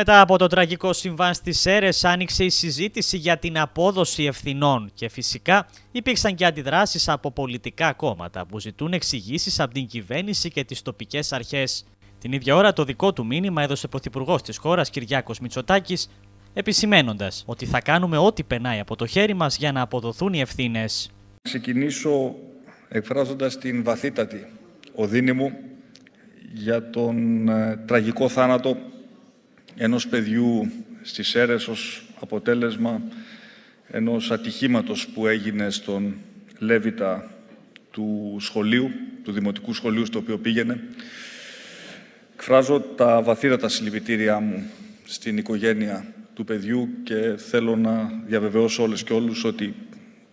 Μετά από το τραγικό συμβάν στις ΣΕΡΕΣ άνοιξε η συζήτηση για την απόδοση ευθυνών και φυσικά υπήρξαν και αντιδράσεις από πολιτικά κόμματα που ζητούν εξηγήσεις από την κυβέρνηση και τις τοπικές αρχές. Την ίδια ώρα το δικό του μήνυμα έδωσε Πρωθυπουργός της χώρας, Κυριάκος Μητσοτάκης επισημένοντας ότι θα κάνουμε ό,τι περνάει από το χέρι μας για να αποδοθούν οι ευθύνες. Ξεκινήσω εκφράζοντας την βαθύτατη οδύνη μου για τον ε, τραγικό θάνατο ενός παιδιού στις Έρες ως αποτέλεσμα ενός ατυχήματος που έγινε στον Λέβητα του σχολείου, του δημοτικού σχολείου στο οποίο πήγαινε. Εκφράζω τα βαθύρατα συλληπιτήριά μου στην οικογένεια του παιδιού και θέλω να διαβεβαιώσω όλες και όλους ότι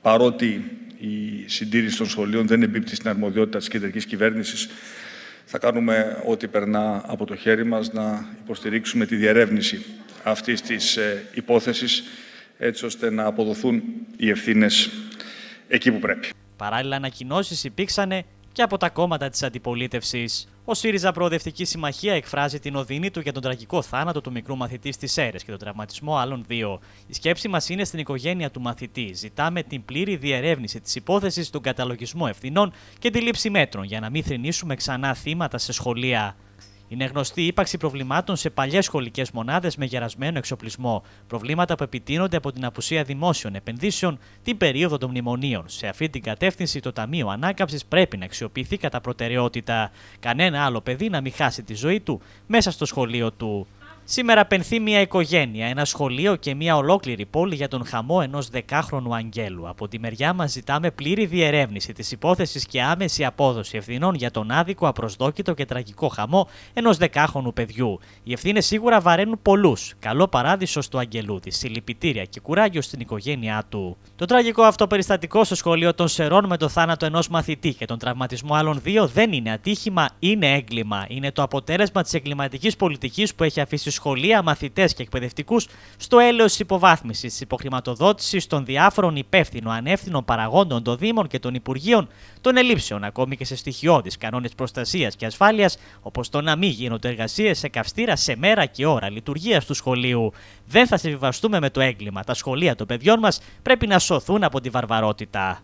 παρότι η συντήρηση των σχολείων δεν εμπίπτει στην αρμοδιότητα της κεντρικής κυβέρνησης, θα κάνουμε ό,τι περνά από το χέρι μας να υποστηρίξουμε τη διερεύνηση αυτής της ε, υπόθεσης, έτσι ώστε να αποδοθούν οι ευθύνες εκεί που πρέπει. Παράλληλα ανακοινώσεις, υπήρξανε και από τα κόμματα της αντιπολίτευσης. Ο ΣΥΡΙΖΑ Προοδευτική Συμμαχία εκφράζει την οδύνη του για τον τραγικό θάνατο του μικρού μαθητή στις ΣΕΡΕΣ και τον τραυματισμό άλλων δύο. Η σκέψη μας είναι στην οικογένεια του μαθητή. Ζητάμε την πλήρη διερεύνηση της υπόθεσης, τον καταλογισμό ευθυνών και τη λήψη μέτρων για να μην θρυνήσουμε ξανά θύματα σε σχολεία. Είναι γνωστή η ύπαρξη προβλημάτων σε παλιές σχολικές μονάδες με γερασμένο εξοπλισμό. Προβλήματα που επιτείνονται από την απουσία δημόσιων επενδύσεων την περίοδο των μνημονίων. Σε αυτή την κατεύθυνση, το Ταμείο Ανάκαμψης πρέπει να αξιοποιηθεί κατά προτεραιότητα. Κανένα άλλο παιδί να μην χάσει τη ζωή του μέσα στο σχολείο του. Σήμερα πενθεί μια οικογένεια, ένα σχολείο και μια ολόκληρη πόλη για τον χαμό ενός δεκάχρονου Αγγέλου. Από τη μεριά μας ζητάμε πλήρη διερεύνηση της υπόθεσης και άμεση απόδοση ευθυνών για τον άδικο, απροσδόκητο και τραγικό χαμό ενός δεκάχρονου παιδιού. Οι ευθύνες σίγουρα βαραίνουν πολλούς. Καλό παράδεισος στο Αγγελούδη, συλληπιτήρια και κουράγιο στην οικογένειά του. Το τραγικό αυτό περιστατικό στο σχολείο των Σερών με το θάνατο ενός μαθητή και τον τραυματισμό άλλων δύο δεν είναι ατύχημα, είναι έγκλημα. Είναι το αποτέλεσμα της εγκληματικής πολιτικής που έχει αφήσει σχολεία, μαθητές και εκπαιδευτικούς στο έλεος της υποβάθμισης, της υποχρηματοδότησης των διάφορων υπεύθυνων ανεύθυνων παραγόντων των Δήμων και των Υπουργείων, των ελλείψεων ακόμη και σε στοιχειώδει κανόνες προστασίας και ασφάλειας, όπως το να μην γίνονται εργασίες σε καυστήρα σε μέρα και ώρα λειτουργίας του σχολείου. Δεν θα συμβιβαστούμε με το έγκλημα. Τα σχολεία των παιδιών μας πρέπει να σωθούν από τη βαρβαρότητα.